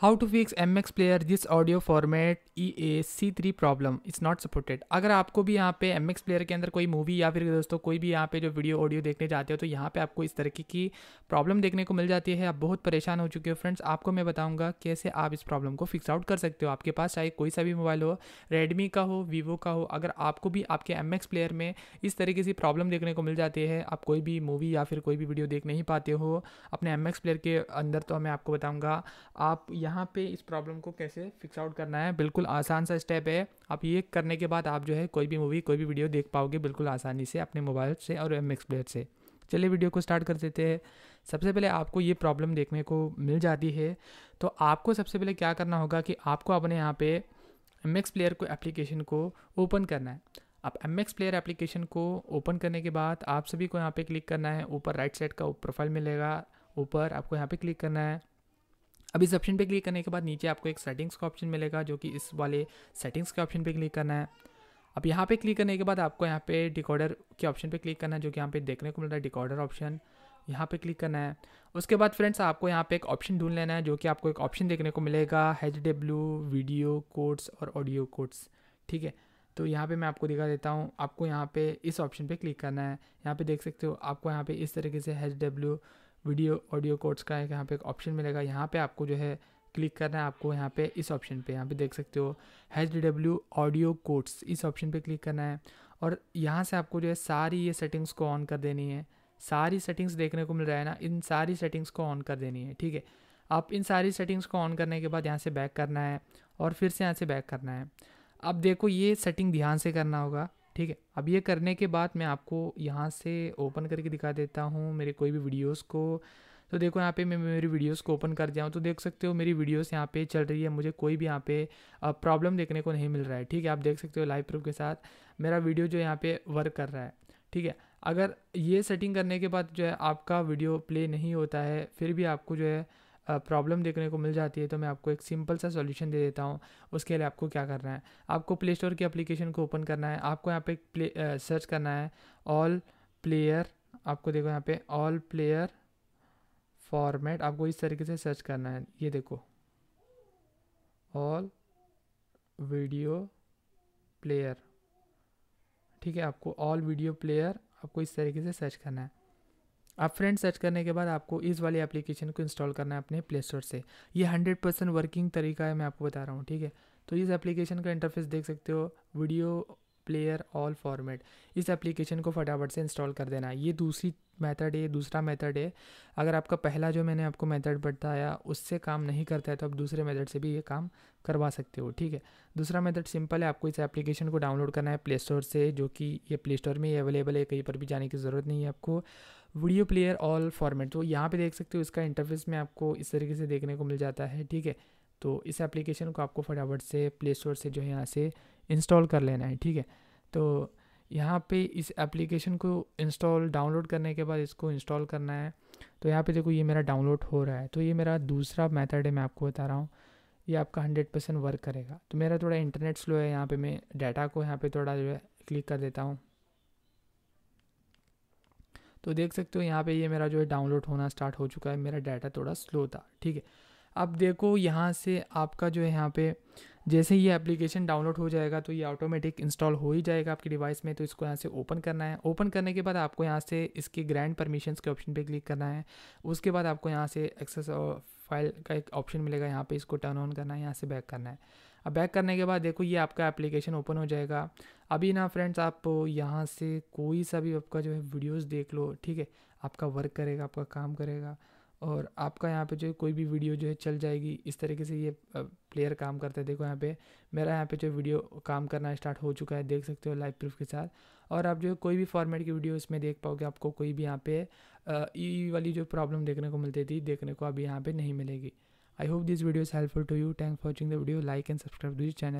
how to fix M X player this audio format E A C three problem it's not supported अगर आपको भी यहाँ पे M X player के अंदर कोई मूवी या फिर दोस्तों कोई भी यहाँ पे जो वीडियो ऑडियो देखने जाते हो तो यहाँ पे आपको इस तरीके की प्रॉब्लम देखने को मिल जाती है आप बहुत परेशान हो चुके हो फ्रेंड्स आपको मैं बताऊँगा कैसे आप इस प्रॉब्लम को फिक्स आउट कर सकते हो आपके पास चाहे कोई सा भी मोबाइल हो रेडमी का हो वीवो का हो अगर आपको भी आपके एम एक्स प्लेयर में इस तरीके से प्रॉब्लम देखने को मिल जाती है आप कोई भी मूवी या फिर कोई भी वीडियो देख नहीं पाते हो अपने एम एक्स प्लेयर के अंदर तो मैं आपको बताऊँगा आप यहाँ पे इस प्रॉब्लम को कैसे फिक्स आउट करना है बिल्कुल आसान सा स्टेप है आप ये करने के बाद आप जो है कोई भी मूवी कोई भी वीडियो देख पाओगे बिल्कुल आसानी से अपने मोबाइल से और एम एक्स प्लेयर से चलिए वीडियो को स्टार्ट कर देते हैं सबसे पहले आपको ये प्रॉब्लम देखने को मिल जाती है तो आपको सबसे पहले क्या करना होगा कि आपको अपने यहाँ पे एम एक्स प्लेयर को एप्लीकेशन को ओपन करना है अब एम एक्स प्लेयर एप्लीकेशन को ओपन करने के बाद आप सभी को यहाँ पे क्लिक करना है ऊपर राइट साइड का प्रोफाइल मिलेगा ऊपर आपको यहाँ पे क्लिक करना है अब इस ऑप्शन पे क्लिक करने के बाद नीचे आपको एक सेटिंग्स का ऑप्शन मिलेगा जो कि इस वाले सेटिंग्स के ऑप्शन पे क्लिक करना है अब यहाँ पे क्लिक करने के बाद आपको यहाँ पे डिकॉर्डर के ऑप्शन पे क्लिक करना है जो कि यहाँ पे देखने को मिल रहा है डिकॉर्डर ऑप्शन यहाँ पे क्लिक करना है उसके बाद फ्रेंड्स आपको यहाँ पे एक ऑप्शन ढूंढ लेना है जो कि आपको एक ऑप्शन देखने को मिलेगा एच डब्ल्यू वीडियो कोड्स और ऑडियो कोड्स ठीक है तो यहाँ पे मैं आपको दिखा देता हूँ आपको यहाँ पे इस ऑप्शन पे क्लिक करना है यहाँ पे देख सकते हो आपको यहाँ पे इस तरीके से H W video audio codes का एक यहाँ पे एक ऑप्शन मिलेगा यहाँ पे आपको जो है क्लिक करना है आपको यहाँ पे इस ऑप्शन पे यहाँ पे देख सकते हो H D W audio codes इस ऑप्शन पे क्लिक करना है और यहाँ से आपको जो है सारी ये सेटिंग्स को ऑन कर देनी है सारी सेटिंग्स देखने को मिल रहा है ना इन सारी सेटिंग्स को ऑन कर देनी है ठीक है आप इन सारी सेटिंग्स को ऑन करने के बाद यहाँ से बैक करना है और फिर से यहाँ से बैक करना है अब देखो ये सेटिंग ध्यान से करना होगा ठीक है अब ये करने के बाद मैं आपको यहाँ से ओपन करके दिखा देता हूँ मेरे कोई भी वीडियोस को तो देखो यहाँ पे मैं मेरी वीडियोस को ओपन कर जाऊँ तो देख सकते हो मेरी वीडियोस यहाँ पे चल रही है मुझे कोई भी यहाँ पे प्रॉब्लम देखने को नहीं मिल रहा है ठीक है आप देख सकते हो लाइव प्रूफ के साथ मेरा वीडियो जो यहाँ पे वर्क कर रहा है ठीक है अगर ये सेटिंग करने के बाद जो है आपका वीडियो प्ले नहीं होता है फिर भी आपको जो है प्रॉब्लम देखने को मिल जाती है तो मैं आपको एक सिंपल सा सॉल्यूशन दे देता हूँ उसके लिए आपको क्या करना है आपको प्ले स्टोर की एप्लीकेशन को ओपन करना है आपको यहाँ पे प्ले सर्च करना है ऑल प्लेयर आपको देखो यहाँ पे ऑल प्लेयर फॉर्मेट आपको इस तरीके से सर्च करना है ये देखो ऑल वीडियो प्लेयर ठीक है आपको ऑल वीडियो प्लेयर आपको इस तरीके से सर्च करना है आप फ्रेंड सर्च करने के बाद आपको इस वाली एप्लीकेशन को इंस्टॉल करना है अपने प्ले स्टोर से ये हंड्रेड परसेंट वर्किंग तरीका है मैं आपको बता रहा हूँ ठीक है तो इस एप्लीकेशन का इंटरफेस देख सकते हो वीडियो प्लेयर ऑल फॉर्मेट इस एप्लीकेशन को फटाफट से इंस्टॉल कर देना ये दूसरी मेथड है दूसरा मेथड है अगर आपका पहला जो मैंने आपको मेथड बताया उससे काम नहीं करता है तो आप दूसरे मेथड से भी ये काम करवा सकते हो ठीक है दूसरा मेथड सिंपल है आपको इस एप्लीकेशन को डाउनलोड करना है प्ले स्टोर से जो कि ये प्ले स्टोर में ही अवेलेबल है कहीं पर भी जाने की ज़रूरत नहीं है आपको वीडियो प्लेयर ऑल फॉर्मेट तो यहाँ पर देख सकते हो इसका इंटरफेस में आपको इस तरीके से देखने को मिल जाता है ठीक है तो इस एप्लीकेशन को आपको फटाफट से प्ले स्टोर से जो है यहाँ से इंस्टॉल कर लेना है ठीक है तो यहाँ पे इस एप्लीकेशन को इंस्टॉल डाउनलोड करने के बाद इसको इंस्टॉल करना है तो यहाँ पे देखो ये मेरा डाउनलोड हो रहा है तो ये मेरा दूसरा मेथड है मैं आपको बता रहा हूँ ये आपका हंड्रेड परसेंट वर्क करेगा तो मेरा थोड़ा इंटरनेट स्लो है यहाँ पे मैं डाटा को यहाँ पे थोड़ा जो है क्लिक कर देता हूँ तो देख सकते हो यहाँ पे ये मेरा जो है डाउनलोड होना स्टार्ट हो चुका है मेरा डाटा थोड़ा स्लो था ठीक है अब देखो यहाँ से आपका जो है यहाँ पे जैसे ये एप्लीकेशन डाउनलोड हो जाएगा तो ये ऑटोमेटिक इंस्टॉल हो ही जाएगा आपकी डिवाइस में तो इसको यहाँ से ओपन करना है ओपन करने के बाद आपको यहाँ से इसके ग्रैंड परमिशंस के ऑप्शन पे क्लिक करना है उसके बाद आपको यहाँ से एक्सेस फाइल का एक ऑप्शन मिलेगा यहाँ पर इसको टर्न ऑन करना है यहाँ से बैक करना है अब बैक करने के बाद देखो ये आपका एप्लीकेशन ओपन हो जाएगा अभी ना फ्रेंड्स आप यहाँ से कोई सा भी आपका जो है वीडियोज़ देख लो ठीक है आपका वर्क करेगा आपका काम करेगा और आपका यहाँ पे जो कोई भी वीडियो जो है चल जाएगी इस तरीके से ये प्लेयर काम करता है देखो यहाँ पे मेरा यहाँ पे जो वीडियो काम करना स्टार्ट हो चुका है देख सकते हो लाइव प्रूफ के साथ और आप जो है कोई भी फॉर्मेट की वीडियो इसमें देख पाओगे आपको कोई भी यहाँ पे ई वाली जो प्रॉब्लम देखने को मिलती थी देखने को अभी यहाँ पर नहीं मिलेगी I hope this video is helpful to you thanks for watching the video like and subscribe this channel